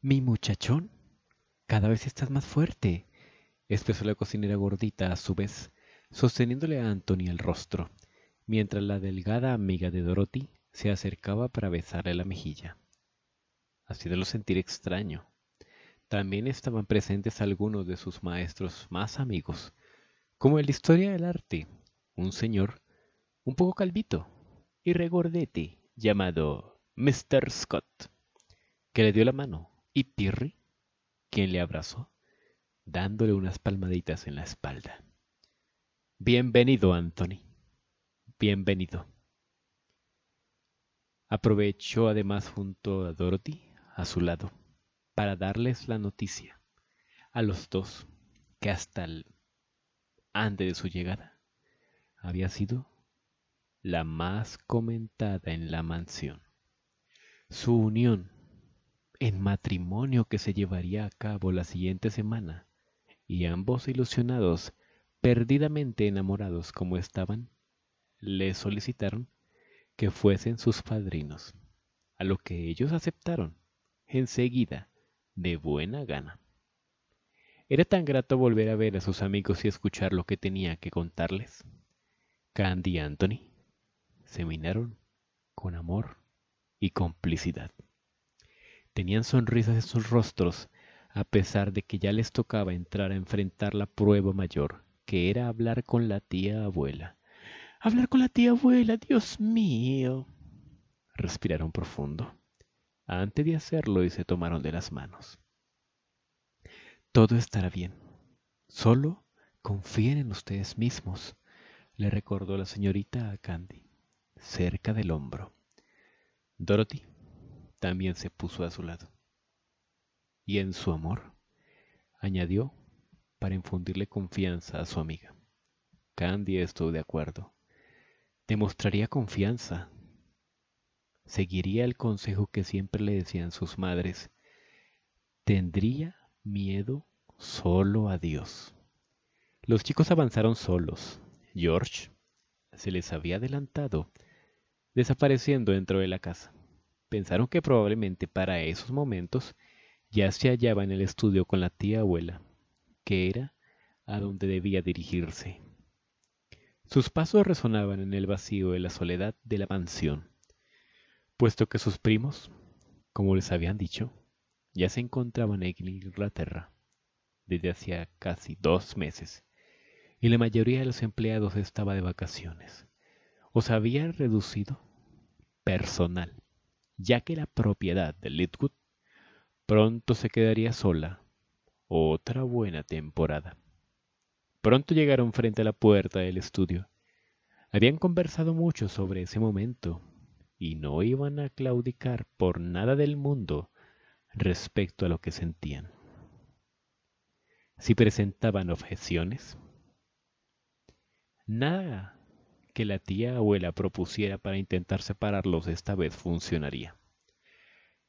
Mi muchachón, cada vez estás más fuerte, expresó la cocinera gordita a su vez, sosteniéndole a Anthony el rostro, mientras la delgada amiga de Dorothy se acercaba para besarle la mejilla. lo sentir extraño. También estaban presentes algunos de sus maestros más amigos, como en la historia del arte, un señor, un poco calvito y regordete, llamado Mr. Scott, que le dio la mano, y Pirri, quien le abrazó, dándole unas palmaditas en la espalda. Bienvenido, Anthony. Bienvenido. Aprovechó además junto a Dorothy, a su lado, para darles la noticia a los dos que hasta el antes de su llegada, había sido la más comentada en la mansión. Su unión en matrimonio que se llevaría a cabo la siguiente semana, y ambos ilusionados, perdidamente enamorados como estaban, le solicitaron que fuesen sus padrinos, a lo que ellos aceptaron enseguida, de buena gana. Era tan grato volver a ver a sus amigos y escuchar lo que tenía que contarles. Candy y Anthony se minaron con amor y complicidad. Tenían sonrisas en sus rostros a pesar de que ya les tocaba entrar a enfrentar la prueba mayor, que era hablar con la tía abuela. Hablar con la tía abuela, Dios mío. Respiraron profundo. Antes de hacerlo y se tomaron de las manos. Todo estará bien. Solo confíen en ustedes mismos, le recordó la señorita a Candy, cerca del hombro. Dorothy también se puso a su lado. Y en su amor, añadió para infundirle confianza a su amiga. Candy estuvo de acuerdo. Demostraría confianza. Seguiría el consejo que siempre le decían sus madres. Tendría Miedo solo a Dios. Los chicos avanzaron solos. George se les había adelantado, desapareciendo dentro de la casa. Pensaron que probablemente para esos momentos ya se hallaba en el estudio con la tía abuela, que era a donde debía dirigirse. Sus pasos resonaban en el vacío de la soledad de la mansión, puesto que sus primos, como les habían dicho, ya se encontraban en Inglaterra desde hacía casi dos meses y la mayoría de los empleados estaba de vacaciones. O se había reducido personal, ya que la propiedad de Litwood pronto se quedaría sola otra buena temporada. Pronto llegaron frente a la puerta del estudio. Habían conversado mucho sobre ese momento y no iban a claudicar por nada del mundo respecto a lo que sentían. Si presentaban objeciones, nada que la tía abuela propusiera para intentar separarlos esta vez funcionaría.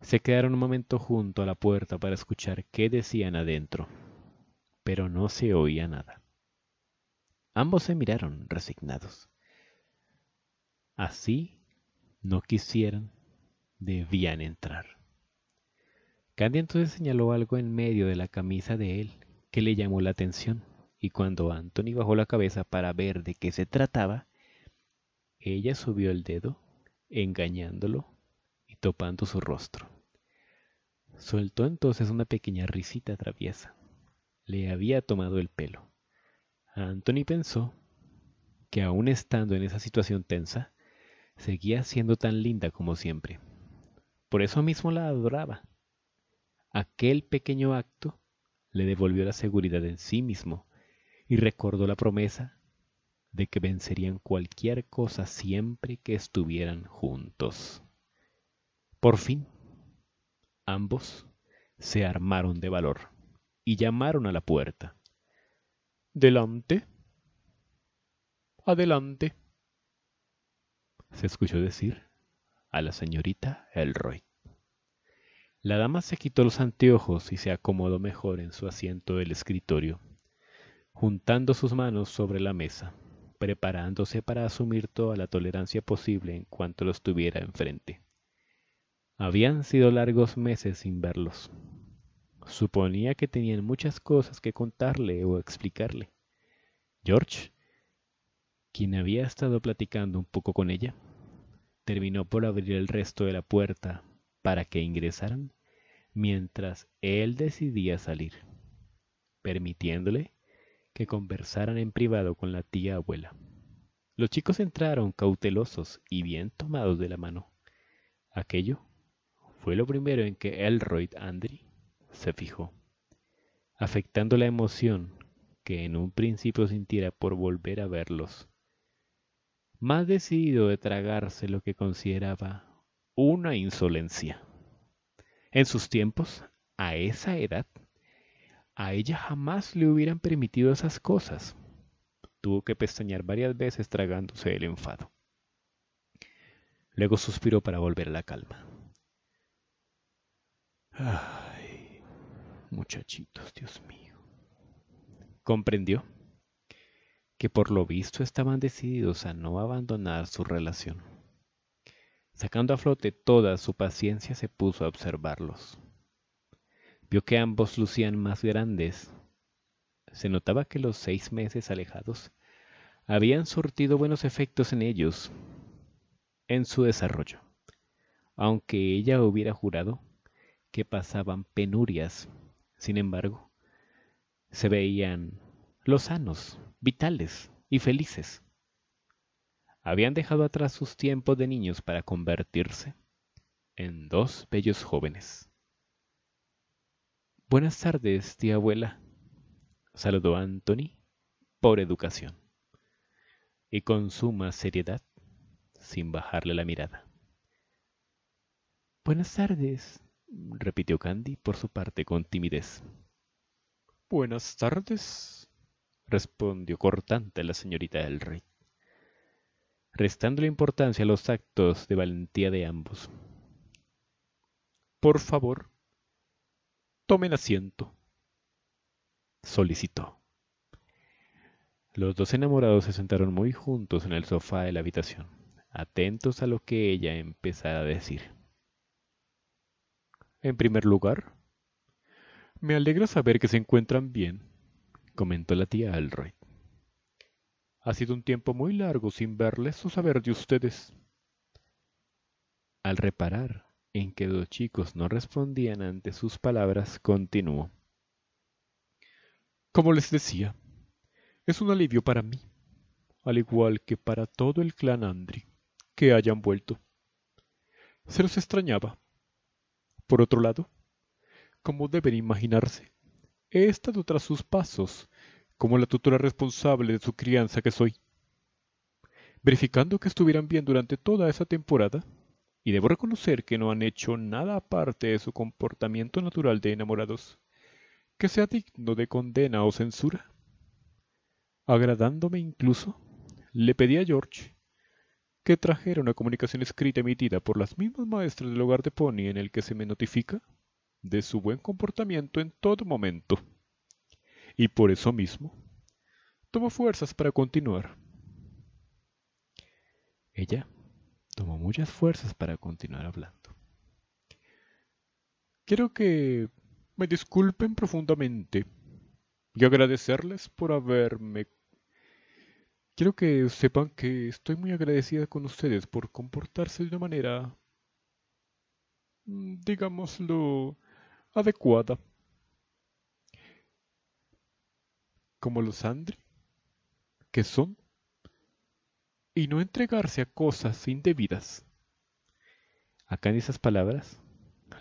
Se quedaron un momento junto a la puerta para escuchar qué decían adentro, pero no se oía nada. Ambos se miraron resignados. Así no quisieran, debían entrar. Candy entonces señaló algo en medio de la camisa de él que le llamó la atención, y cuando Anthony bajó la cabeza para ver de qué se trataba, ella subió el dedo, engañándolo y topando su rostro. Soltó entonces una pequeña risita traviesa. Le había tomado el pelo. Anthony pensó que aún estando en esa situación tensa, seguía siendo tan linda como siempre. Por eso mismo la adoraba Aquel pequeño acto le devolvió la seguridad en sí mismo y recordó la promesa de que vencerían cualquier cosa siempre que estuvieran juntos. Por fin, ambos se armaron de valor y llamaron a la puerta. Delante. Adelante. Se escuchó decir a la señorita Elroy. La dama se quitó los anteojos y se acomodó mejor en su asiento del escritorio, juntando sus manos sobre la mesa, preparándose para asumir toda la tolerancia posible en cuanto los tuviera enfrente. Habían sido largos meses sin verlos. Suponía que tenían muchas cosas que contarle o explicarle. George, quien había estado platicando un poco con ella, terminó por abrir el resto de la puerta para que ingresaran mientras él decidía salir, permitiéndole que conversaran en privado con la tía abuela. Los chicos entraron cautelosos y bien tomados de la mano. Aquello fue lo primero en que Elroyd Andry se fijó, afectando la emoción que en un principio sintiera por volver a verlos. Más decidido de tragarse lo que consideraba una insolencia. En sus tiempos, a esa edad, a ella jamás le hubieran permitido esas cosas. Tuvo que pestañear varias veces tragándose el enfado. Luego suspiró para volver a la calma. Ay, muchachitos, Dios mío. Comprendió que por lo visto estaban decididos a no abandonar su relación. Sacando a flote toda su paciencia se puso a observarlos. Vio que ambos lucían más grandes. Se notaba que los seis meses alejados habían surtido buenos efectos en ellos, en su desarrollo, aunque ella hubiera jurado que pasaban penurias. Sin embargo, se veían los sanos, vitales y felices habían dejado atrás sus tiempos de niños para convertirse en dos bellos jóvenes. Buenas tardes, tía abuela, saludó Anthony por educación y con suma seriedad, sin bajarle la mirada. Buenas tardes, repitió Candy por su parte con timidez. Buenas tardes, respondió cortante la señorita Elric la importancia a los actos de valentía de ambos. Por favor, tomen asiento, solicitó. Los dos enamorados se sentaron muy juntos en el sofá de la habitación, atentos a lo que ella empezara a decir. En primer lugar, me alegra saber que se encuentran bien, comentó la tía Alroy. Ha sido un tiempo muy largo sin verles o saber de ustedes. Al reparar en que los chicos no respondían ante sus palabras, continuó. Como les decía, es un alivio para mí, al igual que para todo el clan Andri, que hayan vuelto. Se los extrañaba. Por otro lado, como deben imaginarse, he estado tras sus pasos como la tutora responsable de su crianza que soy. Verificando que estuvieran bien durante toda esa temporada, y debo reconocer que no han hecho nada aparte de su comportamiento natural de enamorados, que sea digno de condena o censura. Agradándome incluso, le pedí a George que trajera una comunicación escrita emitida por las mismas maestras del hogar de Pony en el que se me notifica de su buen comportamiento en todo momento y por eso mismo tomó fuerzas para continuar. Ella tomó muchas fuerzas para continuar hablando. Quiero que me disculpen profundamente y agradecerles por haberme... Quiero que sepan que estoy muy agradecida con ustedes por comportarse de una manera, mm, digámoslo, adecuada como los Andri, que son, y no entregarse a cosas indebidas. Acá en esas palabras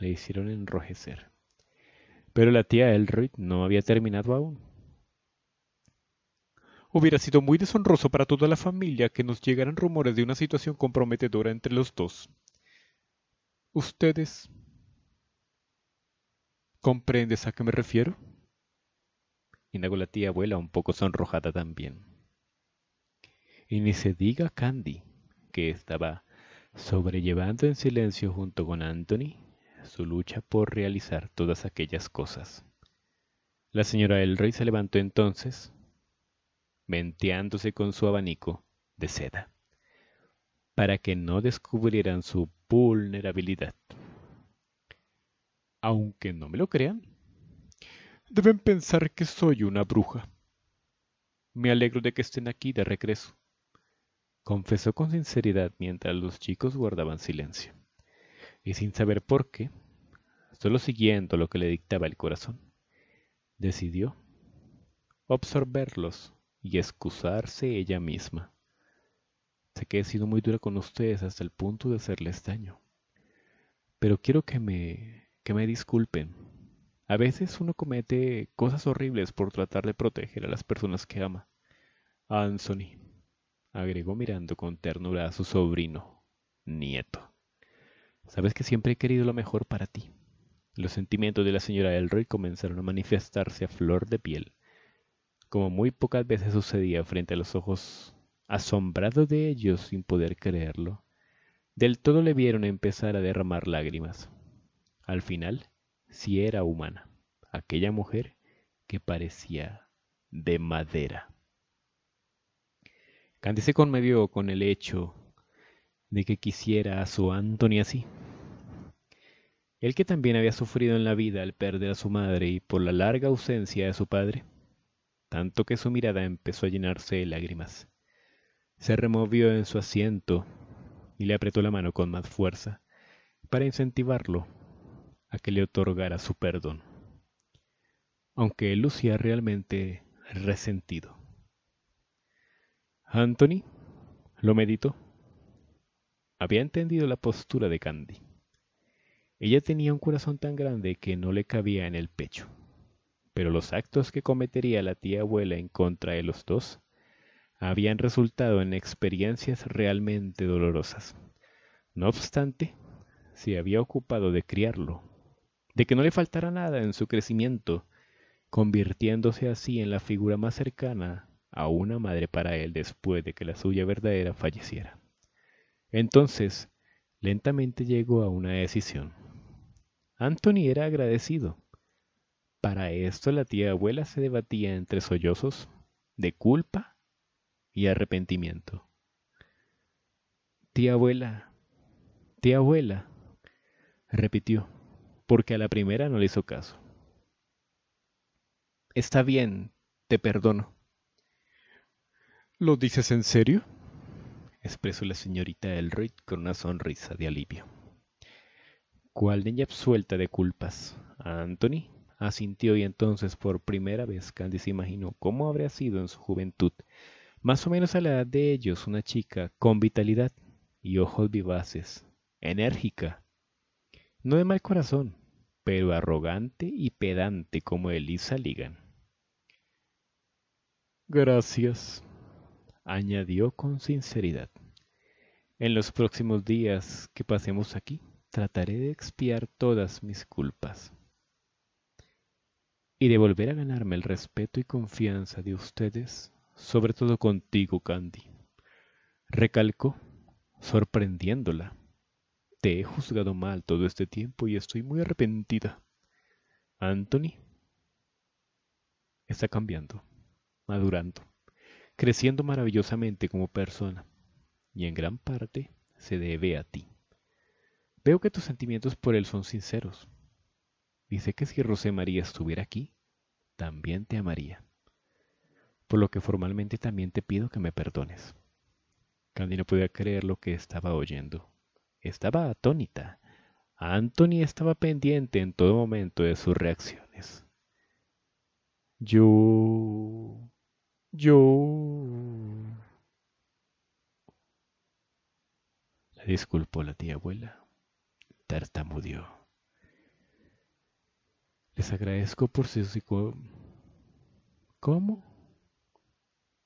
le hicieron enrojecer. Pero la tía Elroy no había terminado aún. Hubiera sido muy deshonroso para toda la familia que nos llegaran rumores de una situación comprometedora entre los dos. Ustedes... ¿Comprendes a qué me refiero? indagó la tía abuela un poco sonrojada también. Y ni se diga Candy, que estaba sobrellevando en silencio junto con Anthony su lucha por realizar todas aquellas cosas. La señora El Rey se levantó entonces, venteándose con su abanico de seda, para que no descubrieran su vulnerabilidad. Aunque no me lo crean, Deben pensar que soy una bruja. Me alegro de que estén aquí de regreso. Confesó con sinceridad mientras los chicos guardaban silencio. Y sin saber por qué, solo siguiendo lo que le dictaba el corazón, decidió absorberlos y excusarse ella misma. Sé que he sido muy dura con ustedes hasta el punto de hacerles daño, pero quiero que me, que me disculpen a veces uno comete cosas horribles por tratar de proteger a las personas que ama. Anthony, agregó mirando con ternura a su sobrino, nieto. Sabes que siempre he querido lo mejor para ti. Los sentimientos de la señora Elroy comenzaron a manifestarse a flor de piel, como muy pocas veces sucedía frente a los ojos asombrado de ellos sin poder creerlo. Del todo le vieron empezar a derramar lágrimas. Al final, si era humana, aquella mujer que parecía de madera. Candy se conmedió con el hecho de que quisiera a su Anthony así. el que también había sufrido en la vida al perder a su madre y por la larga ausencia de su padre, tanto que su mirada empezó a llenarse de lágrimas. Se removió en su asiento y le apretó la mano con más fuerza para incentivarlo a que le otorgara su perdón, aunque él lucía realmente resentido. Anthony lo meditó. Había entendido la postura de Candy. Ella tenía un corazón tan grande que no le cabía en el pecho, pero los actos que cometería la tía abuela en contra de los dos habían resultado en experiencias realmente dolorosas. No obstante, se había ocupado de criarlo de que no le faltara nada en su crecimiento, convirtiéndose así en la figura más cercana a una madre para él después de que la suya verdadera falleciera. Entonces, lentamente llegó a una decisión. Anthony era agradecido. Para esto la tía abuela se debatía entre sollozos de culpa y arrepentimiento. Tía abuela, tía abuela, repitió porque a la primera no le hizo caso. Está bien, te perdono. ¿Lo dices en serio? expresó la señorita Elroyd con una sonrisa de alivio. Cual niña absuelta de culpas, Anthony asintió y entonces por primera vez se imaginó cómo habría sido en su juventud, más o menos a la edad de ellos, una chica con vitalidad y ojos vivaces, enérgica, no de mal corazón, pero arrogante y pedante como Elisa Ligan. Gracias, añadió con sinceridad. En los próximos días que pasemos aquí, trataré de expiar todas mis culpas y de volver a ganarme el respeto y confianza de ustedes, sobre todo contigo, Candy, recalcó, sorprendiéndola te he juzgado mal todo este tiempo y estoy muy arrepentida. Anthony está cambiando, madurando, creciendo maravillosamente como persona, y en gran parte se debe a ti. Veo que tus sentimientos por él son sinceros. Dice que si Rosé María estuviera aquí, también te amaría. Por lo que formalmente también te pido que me perdones. Candy no podía creer lo que estaba oyendo. Estaba atónita. Anthony estaba pendiente en todo momento de sus reacciones. Yo... Yo... La disculpó la tía abuela. Tartamudeó. Les agradezco por su... ¿Cómo?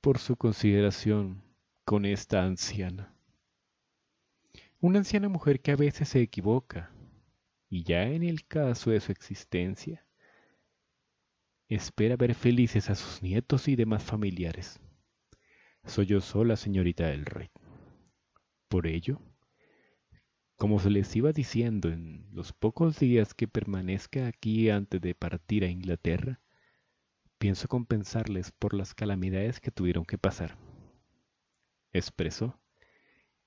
Por su consideración con esta anciana. Una anciana mujer que a veces se equivoca, y ya en el caso de su existencia, espera ver felices a sus nietos y demás familiares. Soy yo sola, señorita del rey. Por ello, como se les iba diciendo en los pocos días que permanezca aquí antes de partir a Inglaterra, pienso compensarles por las calamidades que tuvieron que pasar. Expresó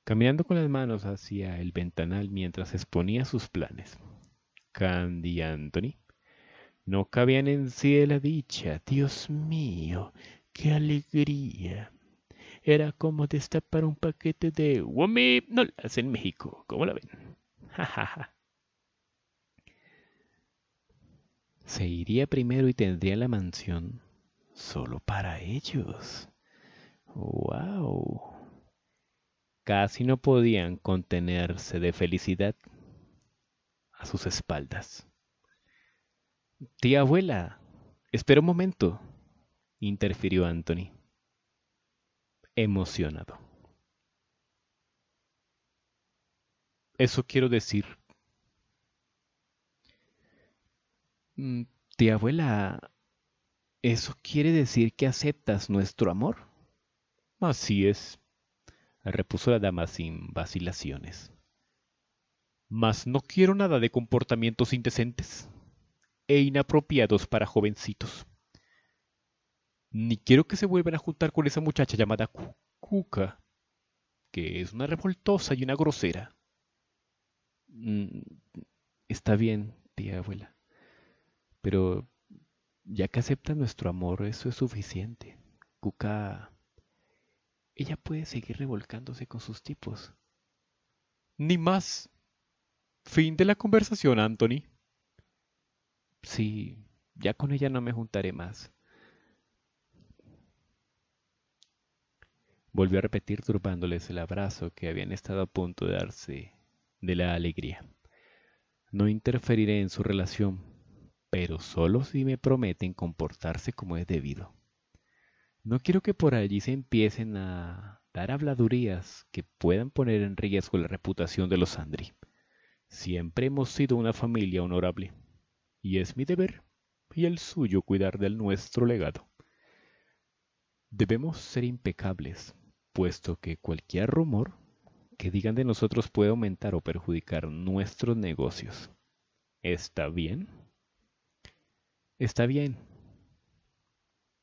caminando con las manos hacia el ventanal mientras exponía sus planes. Candy y Anthony no cabían en sí de la dicha. Dios mío, qué alegría. Era como destapar un paquete de no las en México. ¿Cómo la ven? Se iría primero y tendría la mansión solo para ellos. ¡Wow! casi no podían contenerse de felicidad a sus espaldas. Tía abuela, espera un momento, interfirió Anthony, emocionado. Eso quiero decir. Mm, tía abuela, ¿eso quiere decir que aceptas nuestro amor? Así es repuso la dama sin vacilaciones. Mas no quiero nada de comportamientos indecentes e inapropiados para jovencitos. Ni quiero que se vuelvan a juntar con esa muchacha llamada Cuca, que es una revoltosa y una grosera. Mm, está bien, tía abuela, pero ya que acepta nuestro amor, eso es suficiente. Cuca ella puede seguir revolcándose con sus tipos. Ni más. Fin de la conversación, Anthony. Sí, ya con ella no me juntaré más. Volvió a repetir turbándoles el abrazo que habían estado a punto de darse de la alegría. No interferiré en su relación, pero solo si me prometen comportarse como es debido. No quiero que por allí se empiecen a dar habladurías que puedan poner en riesgo la reputación de los Andri. Siempre hemos sido una familia honorable, y es mi deber y el suyo cuidar del nuestro legado. Debemos ser impecables, puesto que cualquier rumor que digan de nosotros puede aumentar o perjudicar nuestros negocios. ¿Está bien? Está bien,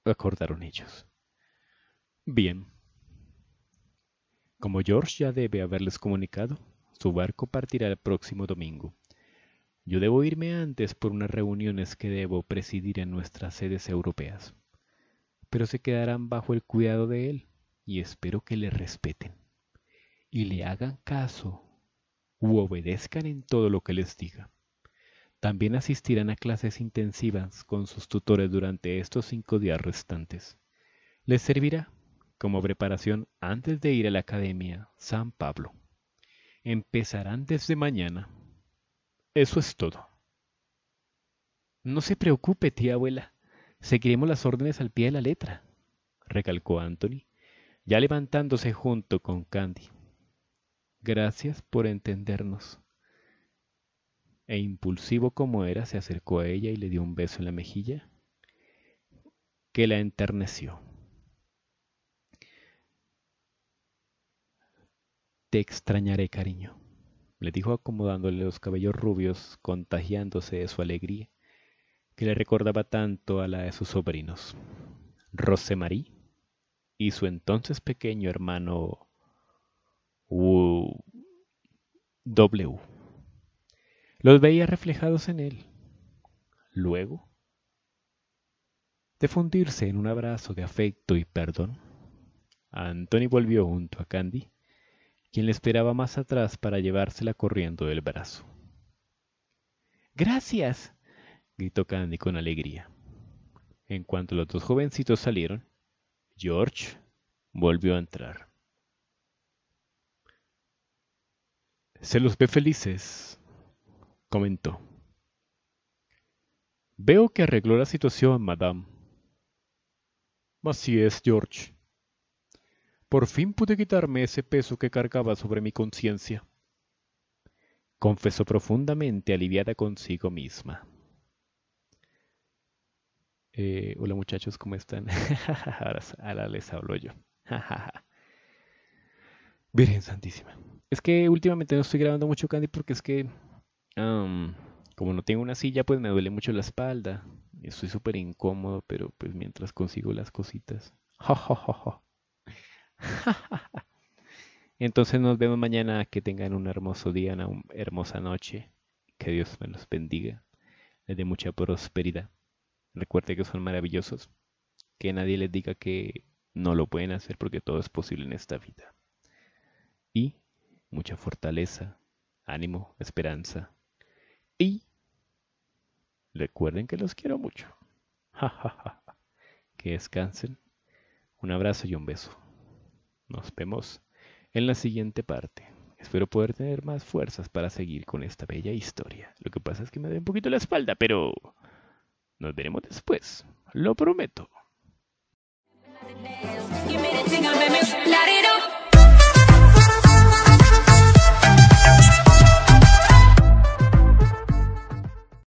acordaron ellos. Bien. Como George ya debe haberles comunicado, su barco partirá el próximo domingo. Yo debo irme antes por unas reuniones que debo presidir en nuestras sedes europeas, pero se quedarán bajo el cuidado de él y espero que le respeten y le hagan caso u obedezcan en todo lo que les diga. También asistirán a clases intensivas con sus tutores durante estos cinco días restantes. Les servirá como preparación antes de ir a la Academia San Pablo. Empezarán desde mañana. Eso es todo. No se preocupe, tía abuela. Seguiremos las órdenes al pie de la letra, recalcó Anthony, ya levantándose junto con Candy. Gracias por entendernos. E impulsivo como era, se acercó a ella y le dio un beso en la mejilla que la enterneció. Te extrañaré, cariño, le dijo acomodándole los cabellos rubios, contagiándose de su alegría, que le recordaba tanto a la de sus sobrinos. Rosemarie y su entonces pequeño hermano W. Los veía reflejados en él. Luego, de fundirse en un abrazo de afecto y perdón, Anthony volvió junto a Candy quien le esperaba más atrás para llevársela corriendo del brazo. ¡Gracias! gritó Candy con alegría. En cuanto los dos jovencitos salieron, George volvió a entrar. Se los ve felices, comentó. Veo que arregló la situación, madame. Así es, George, por fin pude quitarme ese peso que cargaba sobre mi conciencia. Confesó profundamente aliviada consigo misma. Eh, hola muchachos, ¿cómo están? Ahora les hablo yo. Virgen Santísima. Es que últimamente no estoy grabando mucho Candy porque es que, como no tengo una silla, pues me duele mucho la espalda. Estoy súper incómodo, pero pues mientras consigo las cositas. Ja, Entonces nos vemos mañana. Que tengan un hermoso día, una hermosa noche. Que Dios me los bendiga. Les dé mucha prosperidad. Recuerde que son maravillosos. Que nadie les diga que no lo pueden hacer porque todo es posible en esta vida. Y mucha fortaleza, ánimo, esperanza. Y recuerden que los quiero mucho. que descansen. Un abrazo y un beso. Nos vemos en la siguiente parte. Espero poder tener más fuerzas para seguir con esta bella historia. Lo que pasa es que me doy un poquito la espalda, pero nos veremos después. Lo prometo.